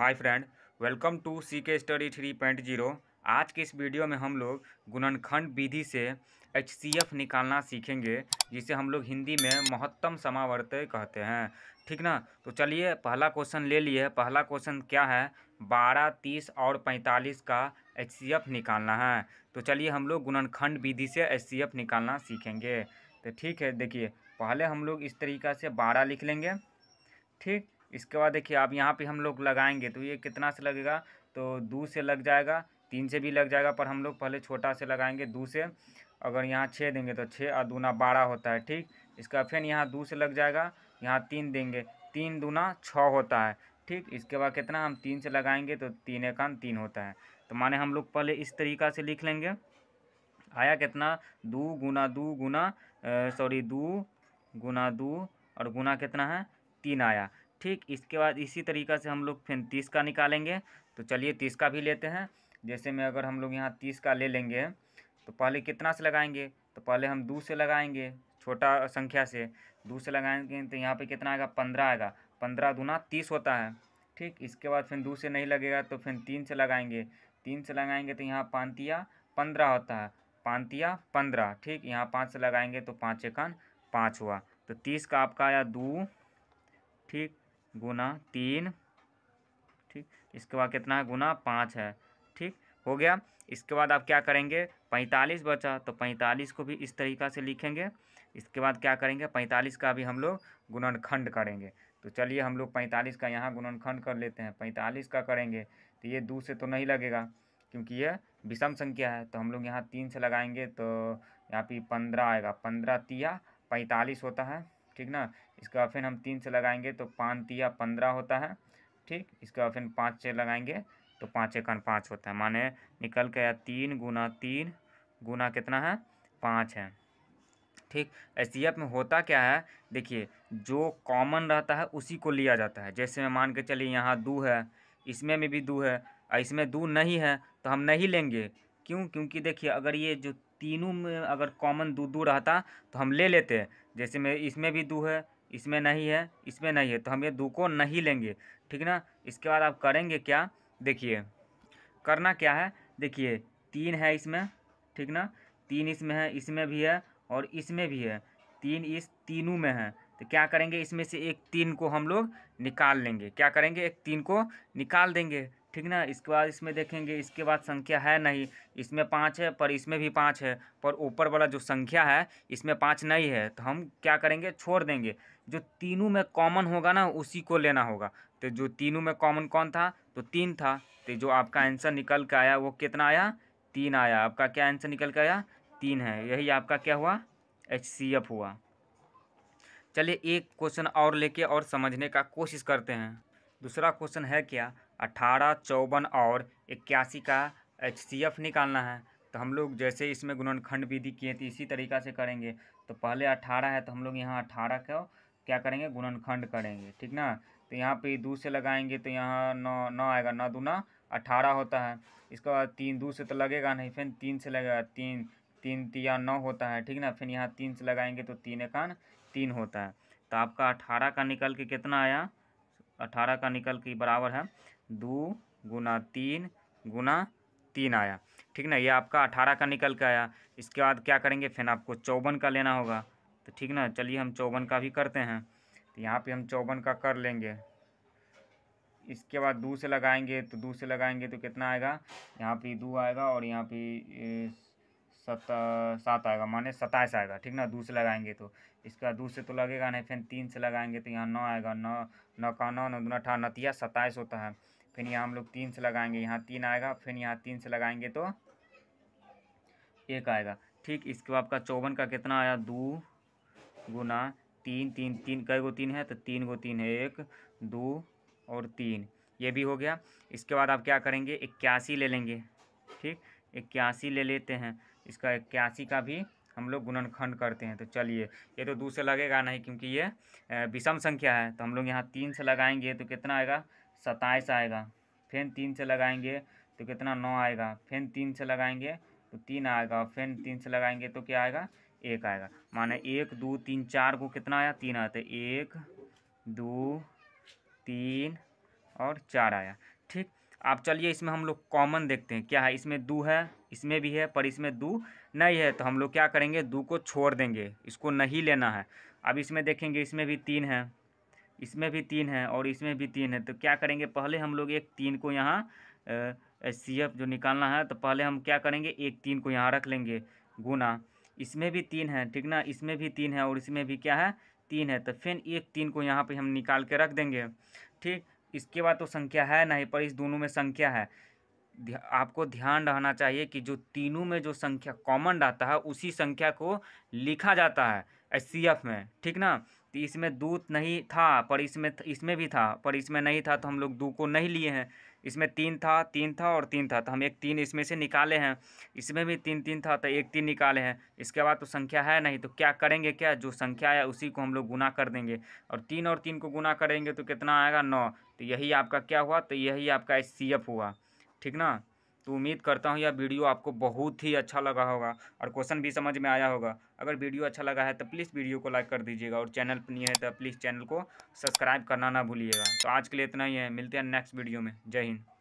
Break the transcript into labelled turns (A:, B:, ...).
A: hi friend welcome to C K study three point zero आज के इस video में हम लोग गुणनखंड विधि से एच निकालना सीखेंगे जिसे हम लोग हिंदी में महत्तम समावर्तय कहते हैं ठीक ना तो चलिए पहला क्वेश्चन ले लिए पहला क्वेश्चन क्या है बारह तीस और पैंतालीस का एच निकालना है तो चलिए हम लोग गुणनखंड विधि से एच निकालना सीखेंगे तो ठीक है देखिए पहले हम लोग इस तरीका से बारह लिख लेंगे ठीक इसके बाद देखिए आप यहाँ पे हम लोग लगाएंगे तो ये कितना से लगेगा तो दो से लग जाएगा तीन से भी लग जाएगा पर हम लोग पहले छोटा से लगाएंगे दो से अगर यहाँ छः देंगे तो छः और दूना बारह होता है ठीक इसका फिर यहाँ दो से लग जाएगा यहाँ तीन देंगे तीन दूना छः होता है ठीक इसके बाद कितना हम तीन से लगाएंगे तो तीन एकान तीन होता है तो माने हम लोग पहले इस तरीका से लिख लेंगे आया कितना दो गुना दो गुना सॉरी दो गुना दो और गुना कितना है तीन आया ठीक इसके बाद इसी तरीका से हम लोग फिर तीस का निकालेंगे तो चलिए तीस का भी लेते हैं जैसे में अगर हम लोग यहाँ तीस का ले लेंगे तो पहले कितना से लगाएंगे तो पहले हम दो से लगाएंगे छोटा संख्या से दो से लगाएंगे तो यहाँ पे कितना आएगा पंद्रह आएगा पंद्रह दूना तीस होता है ठीक इसके बाद फिर दो से नहीं लगेगा तो फिर तीन से लगाएंगे तीन से लगाएंगे तो यहाँ पानतिया पंद्रह होता है पानतिया पंद्रह ठीक यहाँ पाँच से लगाएंगे तो पाँच एकान पाँच हुआ तो तीस का आपका आया दो ठीक गुना तीन ठीक इसके बाद कितना है गुना पाँच है ठीक हो गया इसके बाद आप क्या करेंगे पैंतालीस बचा तो पैंतालीस को भी इस तरीका से लिखेंगे इसके बाद क्या करेंगे पैंतालीस का भी हम लोग गुणनखंड करेंगे तो चलिए हम लोग पैंतालीस का यहाँ गुणनखंड कर लेते हैं पैंतालीस का करेंगे तो ये दो से तो नहीं लगेगा क्योंकि ये विषम संख्या है तो हम लोग यहाँ तीन से लगाएंगे तो यहाँ पे पंद्रह आएगा पंद्रह तिया पैंतालीस होता है ठीक ना इसका ऑप्शन हम तीन से लगाएंगे तो पाँच तिया पंद्रह होता है ठीक इसका ऑप्शन पाँच से लगाएंगे तो पाँच एक पाँच होता है माने निकल के आया तीन गुना तीन गुना कितना है पाँच है ठीक एस में होता क्या है देखिए जो कॉमन रहता है उसी को लिया जाता है जैसे मैं मान के चलिए यहाँ दो है इसमें में भी दो है और इसमें दो नहीं है तो हम नहीं लेंगे क्यों क्योंकि देखिए अगर ये जो तीनों में अगर कॉमन दो दो रहता तो हम ले लेते जैसे में इसमें भी दो है इसमें नहीं है इसमें नहीं है तो हम ये दो को नहीं लेंगे ठीक ना इसके बाद आप करेंगे क्या देखिए करना क्या है देखिए तीन है इसमें ठीक ना तीन इसमें है इसमें भी है और इसमें भी है तीन इस तीनों में है तो क्या करेंगे इसमें से एक तीन को हम लोग निकाल लेंगे क्या करेंगे एक तीन को निकाल देंगे ठीक ना इसके बाद इसमें देखेंगे इसके बाद संख्या है नहीं इसमें पाँच है पर इसमें भी पाँच है पर ऊपर वाला जो संख्या है इसमें पाँच नहीं है तो हम क्या करेंगे छोड़ देंगे जो तीनों में कॉमन होगा ना उसी को लेना होगा तो जो तीनों में कॉमन कौन था तो तीन था तो जो आपका आंसर निकल के आया वो कितना आया तीन आया आपका क्या आंसर निकल के आया तीन है यही आपका क्या हुआ एच हुआ चलिए एक क्वेश्चन और लेके और समझने का कोशिश करते हैं दूसरा क्वेश्चन है क्या अट्ठारह चौवन और इक्यासी का एच निकालना है तो हम लोग जैसे इसमें गुणनखंड विधि किए थे तो इसी तरीका से करेंगे तो पहले अट्ठारह है तो हम लोग यहाँ अट्ठारह को क्या करेंगे गुणनखंड करेंगे ठीक ना तो यहाँ पे दो से लगाएंगे तो यहाँ नौ नौ आएगा नौ दूना अठारह होता है इसके बाद तीन दो से तो लगेगा नहीं फिर तीन से लगेगा तीन तीन तिया नौ होता है ठीक ना फिर यहाँ तीन से लगाएंगे तो तीन एकान तीन होता है तो आपका अठारह का निकल के कितना आया अठारह का निकल के बराबर है दो गुना तीन गुना तीन आया ठीक ना ये आपका अठारह का निकल के आया इसके बाद क्या करेंगे फिर आपको चौवन का लेना होगा तो ठीक ना चलिए हम चौवन का भी करते हैं तो यहाँ पे हम चौवन का कर लेंगे इसके बाद दो से लगाएंगे तो दो से लगाएंगे तो कितना आएगा यहाँ पे दो आएगा और यहाँ पे सत सात आएगा माने सताईस आएगा ठीक ना दो से लगाएंगे तो इसके बाद दो से तो लगेगा नहीं फिर तीन से लगाएंगे तो यहाँ नौ आएगा नौ नौ का नौ नौ दूना अठारह नतिया सताईस होता है फिर यहाँ हम लोग तीन से लगाएंगे यहाँ तीन आएगा फिर यहाँ तीन से लगाएंगे तो एक आएगा ठीक इसके बाद आपका चौवन का कितना आया दो गुना तीन तीन तीन कई गो तीन है तो तीन गो तीन है एक दो और तीन ये भी हो गया इसके बाद आप क्या करेंगे इक्यासी ले लेंगे ठीक इक्यासी ले लेते हैं इसका इक्यासी का भी हम लोग गुणनखंड करते हैं तो चलिए ये तो दो से लगेगा नहीं क्योंकि ये विषम संख्या है तो हम लोग यहाँ तीन से लगाएंगे तो कितना आएगा सत्ताईस आएगा फिर तीन से लगाएंगे तो कितना नौ आएगा फिर तीन से लगाएंगे तो तीन आएगा फिर तीन से लगाएंगे तो क्या आएगा एक आएगा माने एक दो तीन चार को कितना आया तीन आया तो एक दो तीन और चार आया ठीक आप चलिए इसमें हम लोग कॉमन देखते हैं क्या है इसमें दो है इसमें भी है पर इसमें दो नहीं है तो हम लोग क्या करेंगे दो को छोड़ देंगे इसको नहीं लेना है अब इसमें देखेंगे इसमें भी तीन है इसमें भी तीन है और इसमें भी तीन है तो क्या करेंगे पहले हम लोग एक तीन को यहाँ सी एफ जो निकालना है तो पहले हम क्या करेंगे एक तीन को यहाँ रख लेंगे गुना इसमें भी तीन है ठीक ना इसमें भी तीन है और इसमें भी क्या है तीन है तो फिर एक तीन को यहाँ पे हम निकाल के रख देंगे ठीक इसके बाद तो संख्या है नहीं पर इस दोनों में संख्या है आपको ध्यान रहना चाहिए कि जो तीनों में जो संख्या कॉमन रहता है उसी संख्या को लिखा जाता है एस में ठीक ना तो इसमें दूत नहीं था पर इसमें इसमें भी था पर इसमें नहीं था तो हम लोग दू को नहीं लिए हैं इसमें तीन था तीन था और तीन था तो हम एक तीन इसमें से निकाले हैं इसमें भी तीन तीन था तो एक तीन निकाले हैं इसके बाद तो संख्या है नहीं तो क्या करेंगे क्या जो संख्या है उसी को हम लोग गुना कर देंगे और तीन और तीन को गुना करेंगे तो कितना आएगा नौ तो यही आपका क्या हुआ तो यही आपका एच हुआ ठीक ना तो उम्मीद करता हूँ यह वीडियो आपको बहुत ही अच्छा लगा होगा और क्वेश्चन भी समझ में आया होगा अगर वीडियो अच्छा लगा है तो प्लीज़ वीडियो को लाइक कर दीजिएगा और चैनल पर नहीं है तो प्लीज़ चैनल को सब्सक्राइब करना ना भूलिएगा तो आज के लिए इतना ही है मिलते हैं नेक्स्ट वीडियो में जय हिंद